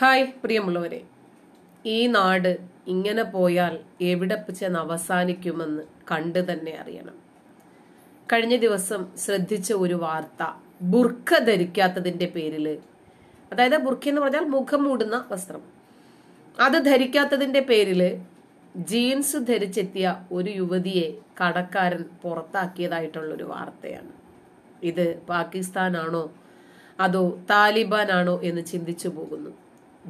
hi പ്രിയമുള്ളവരെ ഈ നാട് ഇങ്ങനെ പോയാൽ എവിടെ ചെന്ന് അവസാനിക്കുമെന്ന് കണ്ട് തന്നെ അറിയണം കഴിഞ്ഞ ദിവസം ശ്രദ്ധിച്ച ഒരു വാർത്ത ബുർഖ ധരിക്കാത്തതിൻ്റെ പേരിൽ അതായത് ബുർഖ എന്ന് പറഞ്ഞാൽ മുഖം മൂടുന്ന വസ്ത്രം അത് ധരിക്കാത്തതിൻ്റെ പേരിൽ ജീൻസ് ധരിച്ചെത്തിയ ഒരു യുവതിയെ കടക്കാരൻ ഒരു വാർത്തയാണ് ഇത് പാകിസ്ഥാനാണോ അതോ താലിബാനാണോ എന്ന് ചിന്തിച്ചു പോകുന്നു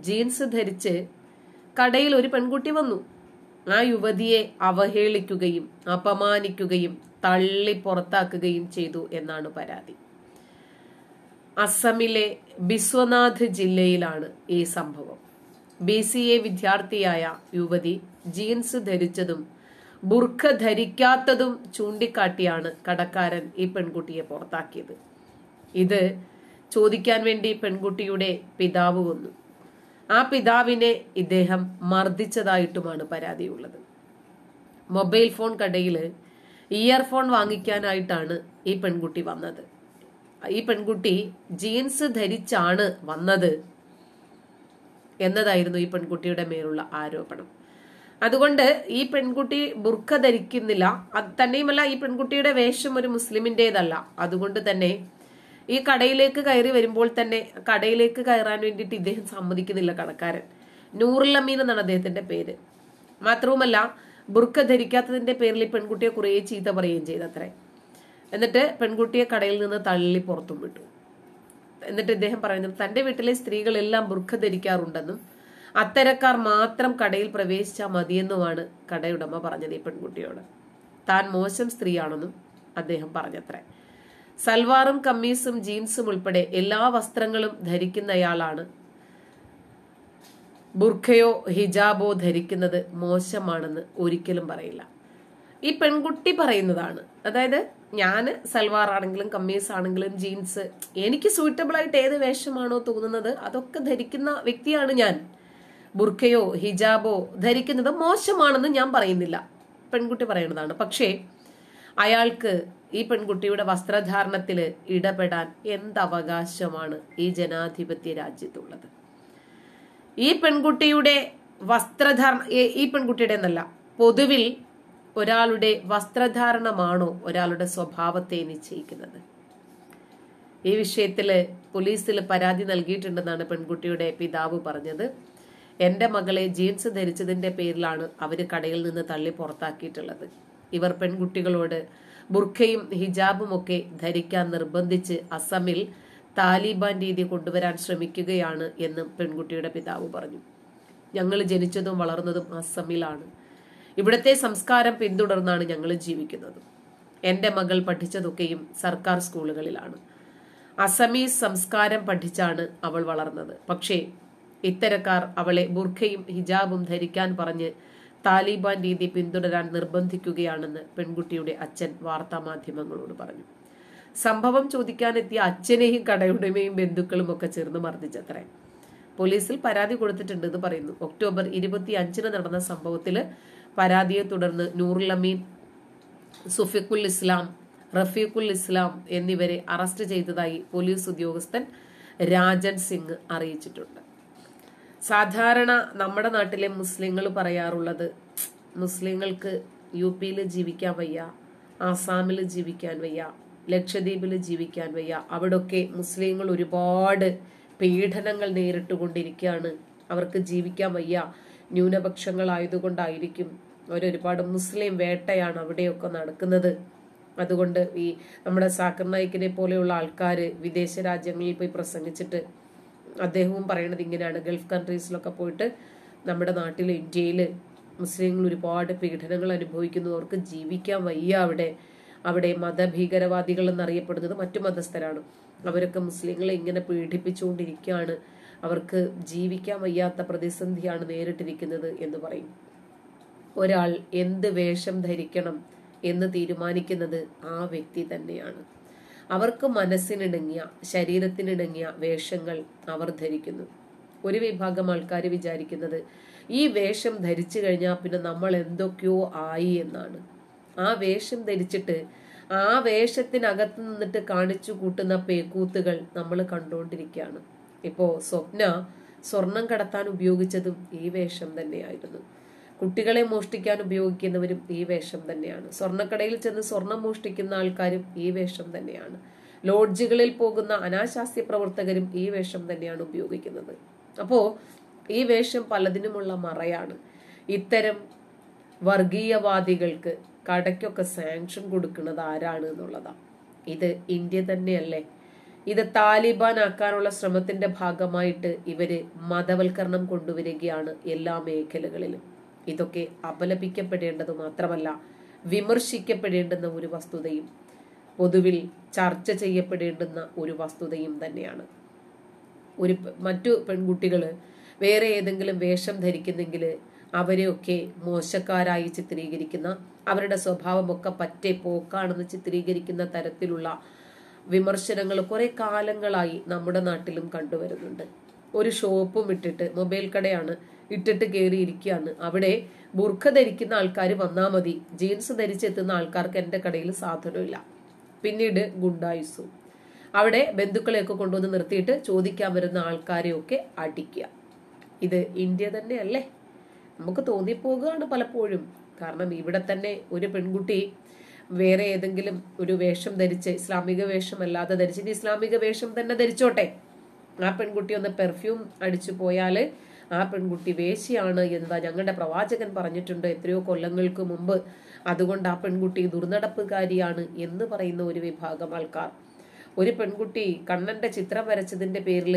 ജീൻസ് ധരിച്ച് കടയിൽ ഒരു പെൺകുട്ടി വന്നു ആ യുവതിയെ അവഹേളിക്കുകയും അപമാനിക്കുകയും തള്ളി പുറത്താക്കുകയും ചെയ്തു എന്നാണ് പരാതി അസമിലെ ബിസ്വനാഥ് ജില്ലയിലാണ് ഈ സംഭവം ബി സി എ വിദ്യാർത്ഥിയായ യുവതി ജീൻസ് ധരിച്ചതും ബുർഖ ധരിക്കാത്തതും ചൂണ്ടിക്കാട്ടിയാണ് കടക്കാരൻ ഈ പെൺകുട്ടിയെ പുറത്താക്കിയത് ഇത് ചോദിക്കാൻ വേണ്ടി പെൺകുട്ടിയുടെ പിതാവ് വന്നു ആ പിതാവിനെ ഇദ്ദേഹം മർദ്ദിച്ചതായിട്ടുമാണ് പരാതിയുള്ളത് മൊബൈൽ ഫോൺ കടയിൽ ഇയർഫോൺ വാങ്ങിക്കാനായിട്ടാണ് ഈ പെൺകുട്ടി വന്നത് ഈ പെൺകുട്ടി ജീൻസ് ധരിച്ചാണ് വന്നത് എന്നതായിരുന്നു ഈ പെൺകുട്ടിയുടെ മേലുള്ള ആരോപണം അതുകൊണ്ട് ഈ പെൺകുട്ടി ബുർഖ ധരിക്കുന്നില്ല അത് തന്നെയുമല്ല ഈ പെൺകുട്ടിയുടെ വേഷം ഒരു മുസ്ലിമിൻ്റെതല്ല അതുകൊണ്ട് തന്നെ ഈ കടയിലേക്ക് കയറി വരുമ്പോൾ തന്നെ കടയിലേക്ക് കയറാൻ വേണ്ടിയിട്ട് ഇദ്ദേഹം സമ്മതിക്കുന്നില്ല കടക്കാരൻ അമീൻ എന്നാണ് അദ്ദേഹത്തിന്റെ പേര് മാത്രവുമല്ല ബുർക്ക ധരിക്കാത്തതിന്റെ പേരിൽ ഈ പെൺകുട്ടിയെ കുറേ ചീത്ത പറയുകയും ചെയ്തത്രേ എന്നിട്ട് പെൺകുട്ടിയെ കടയിൽ നിന്ന് തള്ളി പുറത്തും വിട്ടു എന്നിട്ട് ഇദ്ദേഹം പറയുന്നത് തന്റെ വീട്ടിലെ സ്ത്രീകളെല്ലാം ബുർഖ ധരിക്കാറുണ്ടെന്നും അത്തരക്കാർ മാത്രം കടയിൽ പ്രവേശിച്ചാൽ മതിയെന്നുമാണ് കടയുടമ പറഞ്ഞത് ഈ പെൺകുട്ടിയോട് താൻ മോശം സ്ത്രീയാണെന്നും അദ്ദേഹം പറഞ്ഞത്രേ സൽവാറും കമ്മീസും ജീൻസും ഉൾപ്പെടെ എല്ലാ വസ്ത്രങ്ങളും ധരിക്കുന്നയാളാണ് ബുർഖയോ ഹിജാബോ ധരിക്കുന്നത് മോശമാണെന്ന് ഒരിക്കലും പറയില്ല ഈ പെൺകുട്ടി പറയുന്നതാണ് അതായത് ഞാൻ സൽവാർ ആണെങ്കിലും കമ്മീസ് ആണെങ്കിലും ജീൻസ് എനിക്ക് സൂറ്റബിൾ ആയിട്ട് ഏത് വേഷമാണോ തോന്നുന്നത് അതൊക്കെ ധരിക്കുന്ന വ്യക്തിയാണ് ഞാൻ ബുർഖയോ ഹിജാബോ ധരിക്കുന്നത് മോശമാണെന്ന് ഞാൻ പറയുന്നില്ല പെൺകുട്ടി പറയുന്നതാണ് പക്ഷേ അയാൾക്ക് ഈ പെൺകുട്ടിയുടെ വസ്ത്രധാരണത്തിൽ ഇടപെടാൻ എന്തവകാശമാണ് ഈ ജനാധിപത്യ രാജ്യത്തുള്ളത് ഈ പെൺകുട്ടിയുടെ വസ്ത്രധാരണ ഈ പെൺകുട്ടിയുടെ എന്നല്ല പൊതുവിൽ ഒരാളുടെ വസ്ത്രധാരണമാണോ ഒരാളുടെ സ്വഭാവത്തെ നിശ്ചയിക്കുന്നത് ഈ വിഷയത്തിൽ പോലീസിൽ പരാതി നൽകിയിട്ടുണ്ടെന്നാണ് പെൺകുട്ടിയുടെ പിതാവ് പറഞ്ഞത് എൻ്റെ മകളെ ജീൻസ് ധരിച്ചതിൻ്റെ പേരിലാണ് അവർ കടയിൽ നിന്ന് തള്ളി പുറത്താക്കിയിട്ടുള്ളത് ഇവർ പെൺകുട്ടികളോട് ബുർഖയും ഹിജാബും ഒക്കെ ധരിക്കാൻ നിർബന്ധിച്ച് അസമിൽ താലിബാൻ രീതി കൊണ്ടുവരാൻ ശ്രമിക്കുകയാണ് എന്ന് പെൺകുട്ടിയുടെ പിതാവ് പറഞ്ഞു ഞങ്ങൾ ജനിച്ചതും വളർന്നതും അസമിലാണ് ഇവിടത്തെ സംസ്കാരം പിന്തുടർന്നാണ് ഞങ്ങൾ ജീവിക്കുന്നത് എൻ്റെ മകൾ പഠിച്ചതൊക്കെയും സർക്കാർ സ്കൂളുകളിലാണ് അസമീസ് സംസ്കാരം പഠിച്ചാണ് അവൾ വളർന്നത് പക്ഷേ ഇത്തരക്കാർ അവളെ ബുർഖയും ഹിജാബും ധരിക്കാൻ പറഞ്ഞ് താലിബാൻ രീതി പിന്തുടരാൻ നിർബന്ധിക്കുകയാണെന്ന് പെൺകുട്ടിയുടെ അച്ഛൻ വാർത്താ മാധ്യമങ്ങളോട് പറഞ്ഞു സംഭവം ചോദിക്കാനെത്തിയ അച്ഛനെയും കടയുടമയും ബന്ധുക്കളും ഒക്കെ ചേർന്ന് മർദ്ദിച്ചത്രേ പോലീസിൽ പരാതി കൊടുത്തിട്ടുണ്ടെന്ന് പറയുന്നു ഒക്ടോബർ ഇരുപത്തി അഞ്ചിന് നടന്ന സംഭവത്തിൽ പരാതിയെ തുടർന്ന് നൂറുലമീൻ സുഫിഖുൽ ഇസ്ലാം റഫീഖുൽ ഇസ്ലാം എന്നിവരെ അറസ്റ്റ് ചെയ്തതായി പോലീസ് ഉദ്യോഗസ്ഥൻ രാജൻ സിംഗ് അറിയിച്ചിട്ടുണ്ട് സാധാരണ നമ്മുടെ നാട്ടിലെ മുസ്ലിങ്ങൾ പറയാറുള്ളത് മുസ്ലിങ്ങൾക്ക് യു പിയിൽ ജീവിക്കാൻ വയ്യ ആസാമിൽ ജീവിക്കാൻ വയ്യ ലക്ഷദ്വീപിൽ ജീവിക്കാൻ വയ്യ അവിടൊക്കെ മുസ്ലിങ്ങൾ ഒരുപാട് പീഡനങ്ങൾ നേരിട്ടുകൊണ്ടിരിക്കുകയാണ് അവർക്ക് ജീവിക്കാൻ വയ്യ ന്യൂനപക്ഷങ്ങളായതുകൊണ്ടായിരിക്കും അവരൊരുപാട് മുസ്ലിം വേട്ടയാണ് അവിടെയൊക്കെ നടക്കുന്നത് അതുകൊണ്ട് ഈ നമ്മുടെ സാക്കർ നായിക്കിനെ പോലെയുള്ള ആൾക്കാർ വിദേശ രാജ്യങ്ങളിൽ പോയി പ്രസംഗിച്ചിട്ട് അദ്ദേഹവും പറയണത് ഇങ്ങനെയാണ് ഗൾഫ് കൺട്രീസിലൊക്കെ പോയിട്ട് നമ്മുടെ നാട്ടിൽ ഇന്ത്യയിൽ മുസ്ലിങ്ങൾ ഒരുപാട് പീഡനങ്ങൾ അനുഭവിക്കുന്നു അവർക്ക് ജീവിക്കാൻ വയ്യ അവിടെ അവിടെ മതഭീകരവാദികൾ എന്നറിയപ്പെടുന്നത് മറ്റു മതസ്ഥരാണ് അവരൊക്കെ മുസ്ലിങ്ങളെ ഇങ്ങനെ പീഡിപ്പിച്ചുകൊണ്ടിരിക്കുകയാണ് അവർക്ക് ജീവിക്കാൻ വയ്യാത്ത പ്രതിസന്ധിയാണ് നേരിട്ടിരിക്കുന്നത് എന്ന് പറയും ഒരാൾ എന്ത് വേഷം ധരിക്കണം എന്ന് തീരുമാനിക്കുന്നത് ആ വ്യക്തി തന്നെയാണ് അവർക്ക് മനസ്സിനിണങ്ങിയ ശരീരത്തിനിണങ്ങിയ വേഷങ്ങൾ അവർ ധരിക്കുന്നു ഒരു വിഭാഗം ആൾക്കാർ വിചാരിക്കുന്നത് ഈ വേഷം ധരിച്ചു കഴിഞ്ഞാൽ പിന്നെ നമ്മൾ എന്തൊക്കെയോ ആയി എന്നാണ് ആ വേഷം ധരിച്ചിട്ട് ആ വേഷത്തിനകത്ത് നിന്നിട്ട് കാണിച്ചു കൂട്ടുന്ന പേക്കൂത്തുകൾ നമ്മൾ കണ്ടുകൊണ്ടിരിക്കുകയാണ് ഇപ്പോൾ സ്വപ്ന സ്വർണം കടത്താൻ ഉപയോഗിച്ചതും ഈ വേഷം തന്നെയായിരുന്നു കുട്ടികളെ മോഷ്ടിക്കാൻ ഉപയോഗിക്കുന്നവരും ഈ വേഷം തന്നെയാണ് സ്വർണ്ണക്കടയിൽ ചെന്ന് സ്വർണം മോഷ്ടിക്കുന്ന ആൾക്കാരും ഈ വേഷം തന്നെയാണ് ലോഡ്ജുകളിൽ പോകുന്ന അനാശാസ്യ പ്രവർത്തകരും ഈ വേഷം തന്നെയാണ് ഉപയോഗിക്കുന്നത് അപ്പോൾ ഈ വേഷം പലതിനുമുള്ള മറയാണ് ഇത്തരം വർഗീയവാദികൾക്ക് കടയ്ക്കൊക്കെ സാങ്ഷൻ കൊടുക്കുന്നത് ആരാണ് എന്നുള്ളതാണ് ഇത് ഇന്ത്യ തന്നെയല്ലേ ഇത് താലിബാൻ ആക്കാനുള്ള ശ്രമത്തിന്റെ ഭാഗമായിട്ട് ഇവര് മതവൽക്കരണം കൊണ്ടുവരികയാണ് എല്ലാ മേഖലകളിലും ഇതൊക്കെ അപലപിക്കപ്പെടേണ്ടത് മാത്രമല്ല വിമർശിക്കപ്പെടേണ്ടുന്ന ഒരു വസ്തുതയും പൊതുവിൽ ചർച്ച ചെയ്യപ്പെടേണ്ടുന്ന ഒരു വസ്തുതയും തന്നെയാണ് ഒരു മറ്റു പെൺകുട്ടികൾ വേറെ ഏതെങ്കിലും വേഷം ധരിക്കുന്നെങ്കിൽ അവരെയൊക്കെ മോശക്കാരായി ചിത്രീകരിക്കുന്ന അവരുടെ സ്വഭാവമൊക്കെ പറ്റേ പോക്കാണെന്ന് ചിത്രീകരിക്കുന്ന തരത്തിലുള്ള വിമർശനങ്ങൾ കുറെ കാലങ്ങളായി നമ്മുടെ നാട്ടിലും കണ്ടുവരുന്നുണ്ട് ഒരു ഷോപ്പും ഇട്ടിട്ട് മൊബൈൽ കടയാണ് ഇട്ടിട്ട് കയറിയിരിക്കുകയാണ് അവിടെ ബുർഖ ധരിക്കുന്ന ആൾക്കാർ വന്നാൽ മതി ജീൻസ് ധരിച്ചെത്തുന്ന ആൾക്കാർക്ക് എൻ്റെ കടയിൽ സാധനമില്ല പിന്നീട് ഗുണ്ടായുസു അവിടെ ബന്ധുക്കളെയൊക്കെ കൊണ്ടുവന്ന് നിർത്തിയിട്ട് ചോദിക്കാൻ വരുന്ന ആൾക്കാരെയൊക്കെ അടിക്കുക ഇത് ഇന്ത്യ തന്നെയല്ലേ നമുക്ക് തോന്നിപ്പോകുകയാണ് പലപ്പോഴും കാരണം ഇവിടെ തന്നെ ഒരു പെൺകുട്ടി വേറെ ഏതെങ്കിലും ഒരു വേഷം ധരിച്ച് ഇസ്ലാമിക വേഷം അല്ലാതെ ധരിച്ച് ഇനി ഇസ്ലാമിക വേഷം തന്നെ ധരിച്ചോട്ടെ ആ പെൺകുട്ടി ഒന്ന് പെർഫ്യൂം അടിച്ചു പോയാൽ ആ പെൺകുട്ടി വേശിയാണ് എന്താ ഞങ്ങളുടെ പ്രവാചകൻ പറഞ്ഞിട്ടുണ്ട് എത്രയോ കൊല്ലങ്ങൾക്ക് മുമ്പ് അതുകൊണ്ട് ആ പെൺകുട്ടി ദുർനടപ്പുകാരിയാണ് എന്ന് പറയുന്ന ഒരു വിഭാഗം ആൾക്കാർ ഒരു പെൺകുട്ടി കണ്ണന്റെ ചിത്രം വരച്ചതിന്റെ പേരിൽ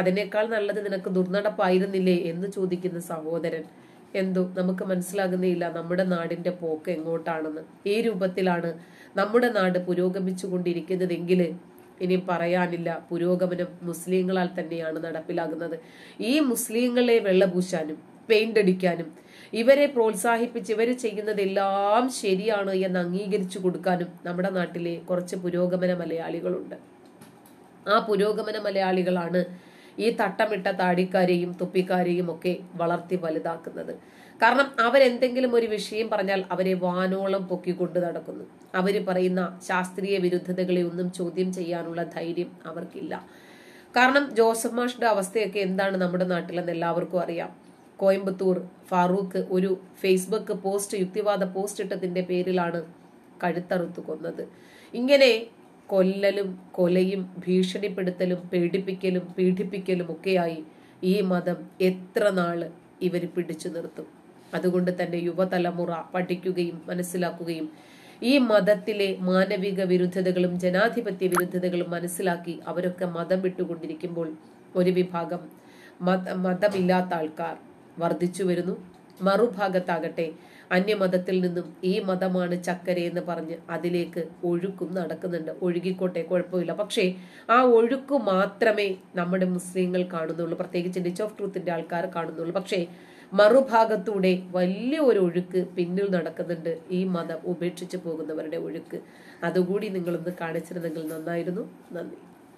അതിനേക്കാൾ നല്ലത് നിനക്ക് ദുർനടപ്പായിരുന്നില്ലേ എന്ന് ചോദിക്കുന്ന സഹോദരൻ എന്തു നമുക്ക് മനസ്സിലാകുന്നില്ല നമ്മുടെ നാടിന്റെ പോക്ക് എങ്ങോട്ടാണെന്ന് ഈ രൂപത്തിലാണ് നമ്മുടെ നാട് പുരോഗമിച്ചു കൊണ്ടിരിക്കുന്നതെങ്കിൽ ഇനി പറയാനില്ല പുരോഗമനം മുസ്ലിങ്ങളാൽ തന്നെയാണ് നടപ്പിലാകുന്നത് ഈ മുസ്ലിങ്ങളെ വെള്ളപൂശാനും പെയിന്റ് അടിക്കാനും ഇവരെ പ്രോത്സാഹിപ്പിച്ച് ഇവർ ചെയ്യുന്നതെല്ലാം ശരിയാണ് എന്ന് അംഗീകരിച്ചു കൊടുക്കാനും നമ്മുടെ നാട്ടിലെ കുറച്ച് പുരോഗമന മലയാളികളുണ്ട് ആ പുരോഗമന മലയാളികളാണ് ഈ തട്ടമിട്ട താടിക്കാരെയും തുപ്പിക്കാരെയും ഒക്കെ വളർത്തി വലുതാക്കുന്നത് കാരണം അവരെന്തെങ്കിലും ഒരു വിഷയം പറഞ്ഞാൽ അവരെ വാനോളം പൊക്കിക്കൊണ്ട് നടക്കുന്നു അവർ പറയുന്ന ശാസ്ത്രീയ വിരുദ്ധതകളെ ഒന്നും ചോദ്യം ചെയ്യാനുള്ള ധൈര്യം അവർക്കില്ല കാരണം ജോസഫ് മാഷിന്റെ അവസ്ഥയൊക്കെ എന്താണ് നമ്മുടെ നാട്ടിലെന്ന് എല്ലാവർക്കും അറിയാം കോയമ്പത്തൂർ ഫാറൂഖ് ഒരു ഫേസ്ബുക്ക് പോസ്റ്റ് യുക്തിവാദ പോസ്റ്റ് ഇട്ടതിന്റെ പേരിലാണ് കഴുത്തറുത്തു കൊന്നത് ഇങ്ങനെ കൊല്ലലും കൊലയും ഭീഷണിപ്പെടുത്തലും പേടിപ്പിക്കലും പീഡിപ്പിക്കലും ഒക്കെയായി ഈ മതം എത്ര നാള് ഇവർ പിടിച്ചു നിർത്തും അതുകൊണ്ട് തന്നെ യുവതലമുറ പഠിക്കുകയും മനസ്സിലാക്കുകയും ഈ മതത്തിലെ മാനവിക വിരുദ്ധതകളും ജനാധിപത്യ വിരുദ്ധതകളും മനസ്സിലാക്കി അവരൊക്കെ മതം വിട്ടുകൊണ്ടിരിക്കുമ്പോൾ ഒരു വിഭാഗം മതമില്ലാത്ത ആൾക്കാർ വർദ്ധിച്ചു വരുന്നു മറുഭാഗത്താകട്ടെ അന്യമതത്തിൽ നിന്നും ഈ മതമാണ് എന്ന് പറഞ്ഞ് അതിലേക്ക് ഒഴുക്കും നടക്കുന്നുണ്ട് ഒഴുകിക്കോട്ടെ കുഴപ്പമില്ല പക്ഷേ ആ ഒഴുക്ക് മാത്രമേ നമ്മുടെ മുസ്ലിങ്ങൾ കാണുന്നുള്ളൂ പ്രത്യേകിച്ച് ഡിച്ച് ഓഫ് ട്രൂത്തിന്റെ ആൾക്കാർ കാണുന്നുള്ളൂ പക്ഷേ മറുഭാഗത്തൂടെ വലിയ ഒരു ഒഴുക്ക് പിന്നിൽ നടക്കുന്നുണ്ട് ഈ മതം ഉപേക്ഷിച്ചു പോകുന്നവരുടെ ഒഴുക്ക് അതുകൂടി നിങ്ങളൊന്ന് കാണിച്ചിരുന്നെങ്കിൽ നന്നായിരുന്നു നന്ദി